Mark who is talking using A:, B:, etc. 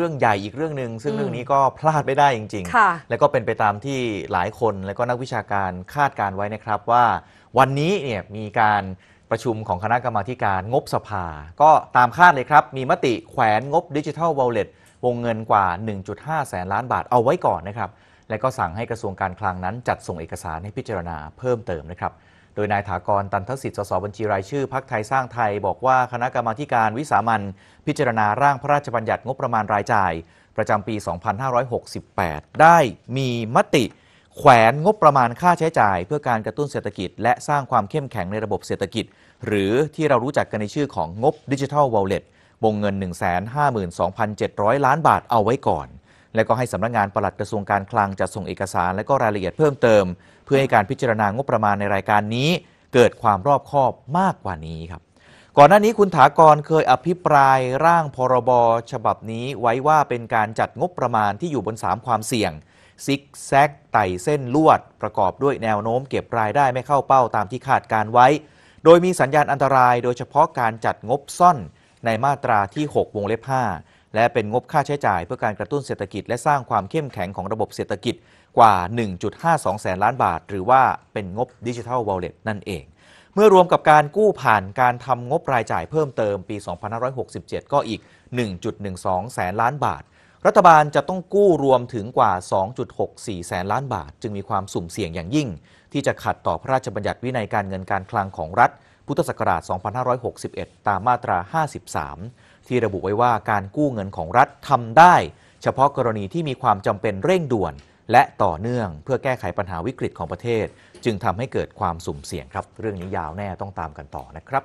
A: เรื่องใหญ่อีกเรื่องหนึ่งซึ่งเรื่องนี้ก็พลาดไม่ได้จริงๆ แล้วก็เป็นไปตามที่หลายคน และก็นักวิชาการคาดการไว้นะครับว่าวันนี้เนี่ยมีการประชุมของคณะกรรมาการงบสภา ก็ตามคาดเลยครับ มีมติแขวนงบดิจิทัลวอลเล็ตวงเงินกว่า 1.5 แสนล้านบาทเอาไว้ก่อนนะครับ และก็สั่งให้กระทรวงการคลังนั้นจัดส่งเอกสารให้พิจารณาเพิ่มเติมนะครับโดยนายถากร ตันทศิษย์สสบัญชีรายชื่อ พักไทยสร้างไทย บอกว่าคณะกรรมาการวิสามันพิจารณาร่างพระราชบัญญัติงบประมาณรายจ่าย ประจำปี 2568 ได้มีมติ แขวนงบประมาณค่าใช้จ่าย เพื่อการกระตุ้นเศรษฐกิจ และสร้างความเข้มแข็งในระบบเศรษฐกิจ หรือที่เรารู้จักกันในชื่อของงบดิจิทัลวอลเล็ตวงเงิน 152,700 ล้านบาทเอาไว้ก่อนและก็ให้สำนักงงานปลัดกระทรวงการคลังจัดส่งเอกสารและก็รายละเอียดเพิ่มเติมเพื่อให้การพิจารณางบประมาณในรายการนี้ เกิดความรอบคอบมากกว่านี้ครับก่อนหน้านี้คุณถากรเคยอภิปรายร่างพรบฉบับนี้ไว้ว่าเป็นการจัดงบประมาณที่อยู่บน3ความเสี่ยงซิกแซกไต่เส้นลวด ประกอบด้วยแนวโน้มเก็บรายได้ไม่เข้าเป้าตามที่คาดการไว้ โดยมีสัญญาณอันตรายโดยเฉพาะการจัดงบซ่อนในมาตราที่ 6 วงเล็บ5และเป็นงบค่าใช้จ่ายเพื่อการกระตุ้นเศรษฐกิจและสร้างความเข้มแข็งของระบบเศรษฐกิจกว่า 1.52 แสนล้านบาท หรือว่าเป็นงบดิจิทัลวอลเล็ตนั่นเอง เมื่อรวมกับการกู้ผ่านการทำงบรายจ่ายเพิ่มเติมปี 2567 ก็อีก 1.12 แสนล้านบาท รัฐบาลจะต้องกู้รวมถึงกว่า 2.64 แสนล้านบาท จึงมีความสุ่มเสี่ยงอย่างยิ่ง ที่จะขัดต่อพระราชบัญญัติวินัยการเงินการคลังของรัฐพุทธศักราช 2561 ตามมาตรา 53ที่ระบุไว้ว่าการกู้เงินของรัฐทำได้ เฉพาะกรณีที่มีความจำเป็นเร่งด่วน และต่อเนื่อง เพื่อแก้ไขปัญหาวิกฤตของประเทศ จึงทำให้เกิดความสุ่มเสี่ยงครับ เรื่องนี้ยาวแน่ต้องตามกันต่อนะครับ